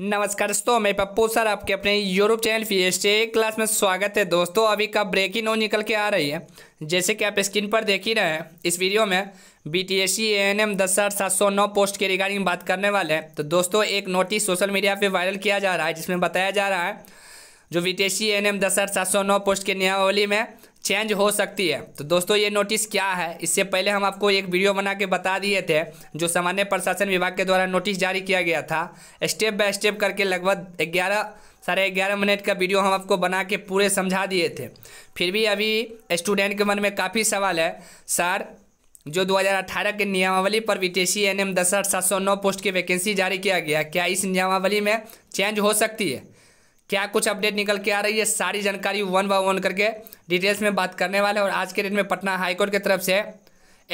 नमस्कार दोस्तों मैं पप्पू सर आपके अपने यूरोप चैनल एस क्लास में स्वागत है दोस्तों अभी का ब्रेकिंग न्यूज निकल के आ रही है जैसे कि आप स्क्रीन पर देख ही रहे हैं इस वीडियो में B T S C N M दस हज़ार सात सौ नौ पोस्ट के रिगार्डिंग बात करने वाले हैं तो दोस्तों एक नोटिस सोशल मीडिया पर वायरल किया जा रहा है जिसमें बताया जा रहा है जो B T S C N M दस हज़ार सात सौ नौ पोस्ट के नियमावली में चेंज हो सकती है तो दोस्तों ये नोटिस क्या है इससे पहले हम आपको एक वीडियो बना के बता दिए थे जो सामान्य प्रशासन विभाग के द्वारा नोटिस जारी किया गया था स्टेप बाय स्टेप करके लगभग ग्यारह साढ़े ग्यारह मिनट का वीडियो हम आपको बना के पूरे समझा दिए थे फिर भी अभी स्टूडेंट के मन में काफ़ी सवाल है सर जो 2018 के नियमावली पर बी एन एम दस पोस्ट की वैकेंसी जारी किया गया क्या इस नियमावली में चेंज हो सकती है क्या कुछ अपडेट निकल के आ रही है सारी जानकारी वन बाय वन करके डिटेल्स में बात करने वाले और आज के डेट में पटना हाईकोर्ट की तरफ से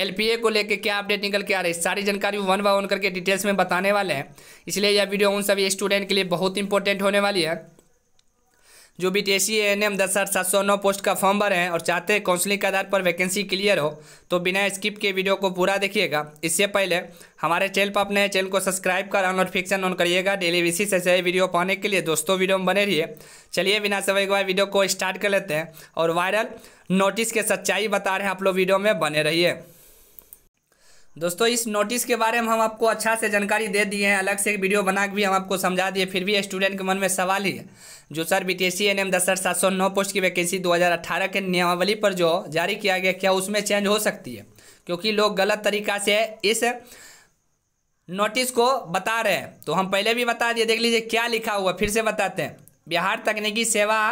एलपीए को लेके क्या अपडेट निकल के आ रही है सारी जानकारी वन बाय वन करके डिटेल्स में बताने वाले हैं इसलिए यह वीडियो उन सभी स्टूडेंट के लिए बहुत इंपॉर्टेंट होने वाली है जो B T S C N M दस हज़ार सात सौ नौ पोस्ट का फॉर्म भरे हैं और चाहते हैं काउंसलिंग के आधार पर वैकेंसी क्लियर हो तो बिना स्किप के वीडियो को पूरा देखिएगा इससे पहले हमारे चैनल पर अपने चैनल को सब्सक्राइब कर और नोटिफिकेशन ऑन करिएगा डेली बेसिस से सही वीडियो पाने के लिए दोस्तों वीडियो में बने रहिए चलिए बिना समय के बाद वीडियो को स्टार्ट कर लेते हैं और वायरल नोटिस के सच्चाई बता रहे हैं आप लोग वीडियो में बने रहिए दोस्तों इस नोटिस के बारे में हम आपको अच्छा से जानकारी दे दिए हैं अलग से एक वीडियो बना के भी हम आपको समझा दिए फिर भी स्टूडेंट के मन में सवाल ही है जो sir B T S C N M दस सात सौ नौ पोस्ट की वैकेंसी 2018 के नियमावली पर जो जारी किया गया क्या उसमें चेंज हो सकती है क्योंकि लोग गलत तरीका से इस नोटिस को बता रहे हैं तो हम पहले भी बता दिए देख लीजिए क्या लिखा हुआ फिर से बताते हैं बिहार तकनीकी सेवा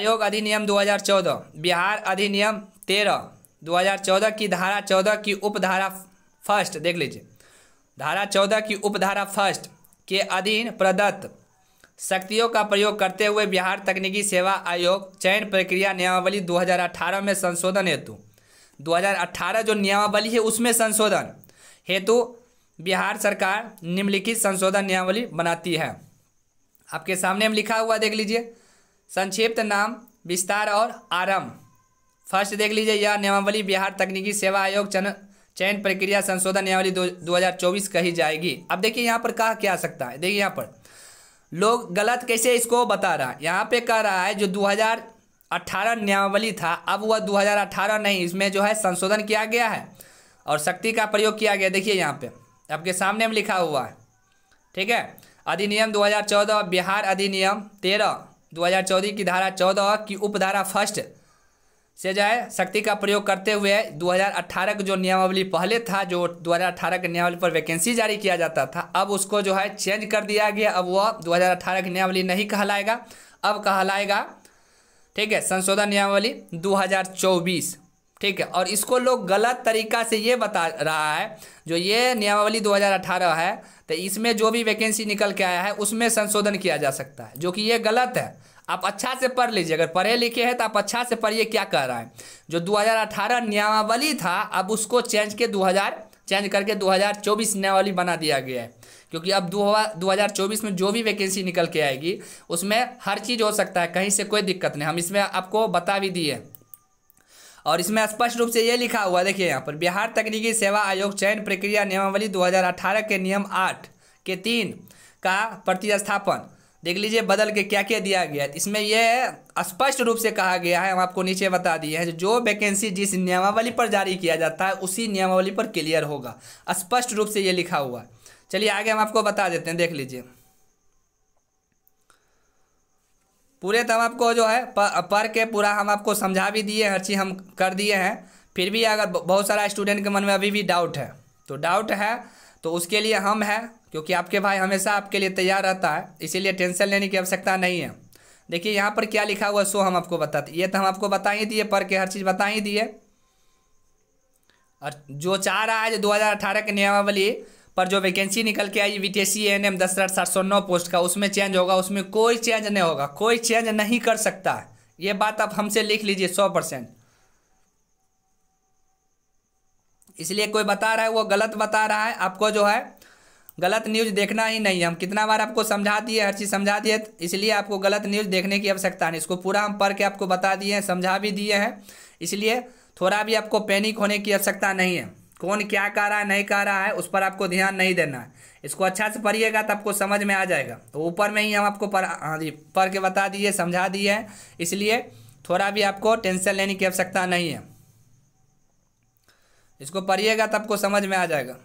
आयोग अधिनियम दो बिहार अधिनियम तेरह 2014 की धारा 14 की उपधारा फर्स्ट देख लीजिए धारा 14 की उपधारा फर्स्ट के अधीन प्रदत्त शक्तियों का प्रयोग करते हुए बिहार तकनीकी सेवा आयोग चयन प्रक्रिया नियमावली 2018 में संशोधन हेतु 2018 जो नियमावली है उसमें संशोधन हेतु बिहार सरकार निम्नलिखित संशोधन नियमावली बनाती है आपके सामने हम लिखा हुआ देख लीजिए संक्षिप्त नाम विस्तार और आरंभ फर्स्ट देख लीजिए यह नियमावली बिहार तकनीकी सेवा आयोग चन चयन प्रक्रिया संशोधन नियमावली दो हज़ार चौबीस कही जाएगी अब देखिए यहाँ पर कहा क्या सकता है देखिए यहाँ पर लोग गलत कैसे इसको बता रहा है यहाँ पे कह रहा है जो 2018 नियमावली था अब वह 2018 नहीं इसमें जो है संशोधन किया गया है और शक्ति का प्रयोग किया गया देखिए यहाँ पे आपके सामने में लिखा हुआ है ठीक है अधिनियम 2014 बिहार अधिनियम 13 2014 की धारा 14 की उपधारा फर्स्ट से जो है शक्ति का प्रयोग करते हुए 2018 का जो नियमावली पहले था जो 2018 के नियमावली पर वैकेंसी जारी किया जाता था अब उसको जो है चेंज कर दिया गया अब वह 2018 की नियमावली नहीं कहलाएगा अब कहलाएगा ठीक है संशोधन नियमावली 2024 ठीक है और इसको लोग गलत तरीका से ये बता रहा है जो ये नियमावली 2018 है तो इसमें जो भी वैकेंसी निकल के आया है उसमें संशोधन किया जा सकता है जो कि ये गलत है आप अच्छा से पढ़ लीजिए अगर पढ़े लिखे हैं तो आप अच्छा से पढ़िए क्या कह रहा है जो 2018 नियमावली था अब उसको चेंज के 2000 चेंज करके 2024 नियमावली बना दिया गया है क्योंकि अब दो हज़ार चौबीस में जो भी वैकेंसी निकल के आएगी उसमें हर चीज़ हो सकता है कहीं से कोई दिक्कत नहीं हम इसमें आपको बता भी दिए और इसमें स्पष्ट रूप से ये लिखा हुआ देखिए यहाँ पर बिहार तकनीकी सेवा आयोग चयन प्रक्रिया नियमावली 2018 के नियम आठ के तीन का प्रतिस्थापन देख लीजिए बदल के क्या क्या दिया गया है इसमें यह स्पष्ट रूप से कहा गया है हम आपको नीचे बता दिए हैं जो वैकेंसी जिस नियमावली पर जारी किया जाता है उसी नियमावली पर क्लियर होगा स्पष्ट रूप से ये लिखा हुआ है चलिए आगे हम आपको बता देते हैं देख लीजिए पूरे तब आपको जो है पढ़ के पूरा हम आपको समझा भी दिए हर चीज़ हम कर दिए हैं फिर भी अगर बहुत सारा स्टूडेंट के मन में अभी भी डाउट है तो डाउट है तो उसके लिए हम हैं क्योंकि आपके भाई हमेशा आपके लिए तैयार रहता है इसीलिए टेंशन लेने की आवश्यकता नहीं है देखिए यहाँ पर क्या लिखा हुआ है सो हम आपको बताते ये तो हम आपको बता ही दिए पढ़ के हर चीज़ बता ही दिए और जो चाह रहा है जो अठारह के नियमावली पर जो वैकेंसी निकल के आई V T C N M दस हज़ार सात सौ नौ पोस्ट का उसमें चेंज होगा उसमें कोई चेंज नहीं होगा कोई चेंज नहीं कर सकता ये बात आप हमसे लिख लीजिए सौ परसेंट इसलिए कोई बता रहा है वो गलत बता रहा है आपको जो है गलत न्यूज़ देखना ही नहीं हम कितना बार आपको समझा दिए हर चीज़ समझा दिए इसलिए आपको गलत न्यूज़ देखने की आवश्यकता नहीं इसको पूरा हम पढ़ के आपको बता दिए हैं समझा भी दिए हैं इसलिए थोड़ा भी आपको पैनिक होने की आवश्यकता नहीं है कौन क्या कह रहा है नहीं कह रहा है उस पर आपको ध्यान नहीं देना है इसको अच्छा से पढ़िएगा तो आपको समझ में आ जाएगा तो ऊपर में ही हम आपको पढ़ा हाँ जी पढ़ के बता दिए समझा दिए हैं इसलिए थोड़ा भी आपको टेंशन लेने की आवश्यकता नहीं है इसको पढ़िएगा तो आपको समझ में आ जाएगा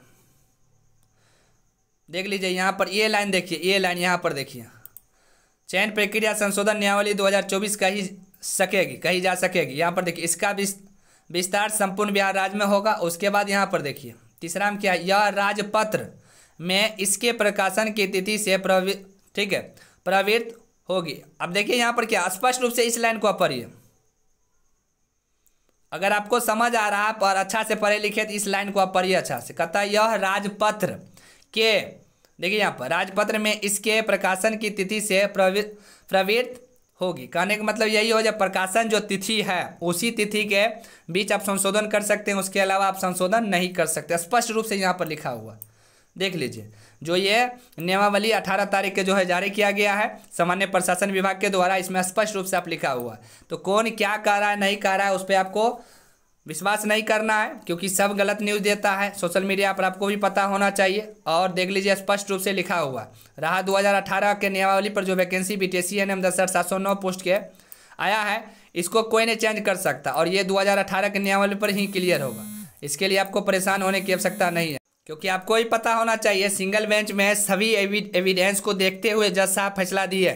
देख लीजिए यहाँ पर ये लाइन देखिए ये लाइन यहाँ पर देखिए चयन प्रक्रिया संशोधन नियमावली 2024 कही सकेगी कही जा सकेगी यहाँ पर देखिए इसका विस्तार संपूर्ण बिहार राज्य में होगा उसके बाद यहाँ पर देखिए तीसरा में क्या है यह राजपत्र में इसके प्रकाशन की तिथि से प्रवि ठीक है प्रवृत्त होगी अब देखिए यहाँ पर क्या स्पष्ट रूप से इस लाइन को पढ़िए अगर आपको समझ आ रहा आप और अच्छा से पढ़े लिखे तो इस लाइन को आप पढ़िए अच्छा से कहता है यह राजपत्र के देखिए यहाँ पर राजपत्र में इसके प्रकाशन की तिथि से प्रवृत्त होगी कहने का मतलब यही हो जब प्रकाशन जो तिथि है उसी तिथि के बीच आप संशोधन कर सकते हैं उसके अलावा आप संशोधन नहीं कर सकते स्पष्ट रूप से यहाँ पर लिखा हुआ देख लीजिए जो ये नियमावली 18 तारीख के जो है जारी किया गया है सामान्य प्रशासन विभाग के द्वारा इसमें स्पष्ट रूप से आप लिखा हुआ तो कौन क्या कह रहा है नहीं कह रहा है उस पर आपको विश्वास नहीं करना है क्योंकि सब गलत न्यूज़ देता है सोशल मीडिया पर आपको भी पता होना चाहिए और देख लीजिए स्पष्ट रूप से लिखा हुआ रहा 2018 के नियमावली पर जो vacancy B T C N M दस सात सौ नौ पोस्ट के आया है इसको कोई नहीं चेंज कर सकता और ये 2018 के नियमावली पर ही क्लियर होगा इसके लिए आपको परेशान होने की आवश्यकता नहीं है क्योंकि आपको ही पता होना चाहिए सिंगल बेंच में सभी एविडेंस को देखते हुए जज साहब फैसला दिए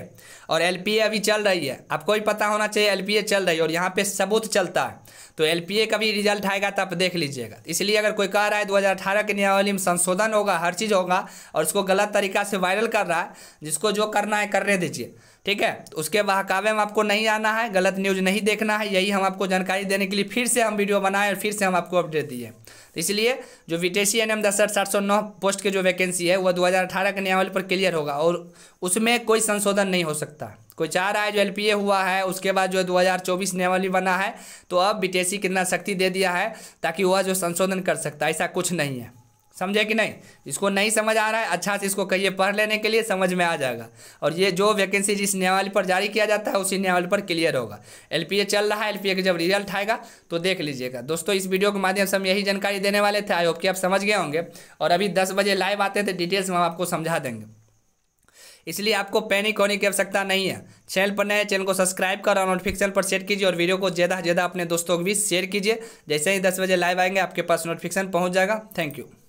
और एलपीए अभी चल रही है आपको ही पता होना चाहिए एलपीए चल रही है और यहाँ पे सबूत चलता है तो एलपीए का भी रिजल्ट आएगा तो आप देख लीजिएगा इसलिए अगर कोई कह रहा है 2018 के नियावली में संशोधन होगा हर चीज़ होगा और उसको गलत तरीका से वायरल कर रहा है जिसको जो करना है करने दीजिए ठीक है तो उसके बहकावे में आपको नहीं आना है गलत न्यूज़ नहीं देखना है यही हम आपको जानकारी देने के लिए फिर से हम वीडियो बनाए और फिर से हम आपको अपडेट दिए तो इसलिए जो सी एन एम दस सात सौ नौ पोस्ट के जो वैकेंसी है वह 2018 के नियमावली पर क्लियर होगा और उसमें कोई संशोधन नहीं हो सकता कोई चार आए जो एल हुआ है उसके बाद जो 2024 नियमावली बना है तो अब सी कितना शक्ति दे दिया है ताकि वह जो संशोधन कर सकता है ऐसा कुछ नहीं है समझे कि नहीं इसको नहीं समझ आ रहा है अच्छा से इसको कहिए पढ़ लेने के लिए समझ में आ जाएगा और ये जो वैकेंसी जिस न्यायालय पर जारी किया जाता है उसी न्यायालय पर क्लियर होगा एल चल रहा है एल का जब रिजल्ट आएगा तो देख लीजिएगा दोस्तों इस वीडियो के माध्यम से हम यही जानकारी देने वाले थे आई होप कि आप समझ गए होंगे और अभी दस बजे लाइव आते थे तो डिटेल्स हम आपको समझा देंगे इसलिए आपको पैनिक होने की आवश्यकता नहीं है चैनल पर नए चैनल को सब्सक्राइब कर और नोटिफिकेशन पर सेट कीजिए और वीडियो को ज़्यादा से ज़्यादा अपने दोस्तों के बीच शेयर कीजिए जैसे ही दस बजे लाइव आएंगे आपके पास नोटिफिकेशन पहुँच जाएगा थैंक यू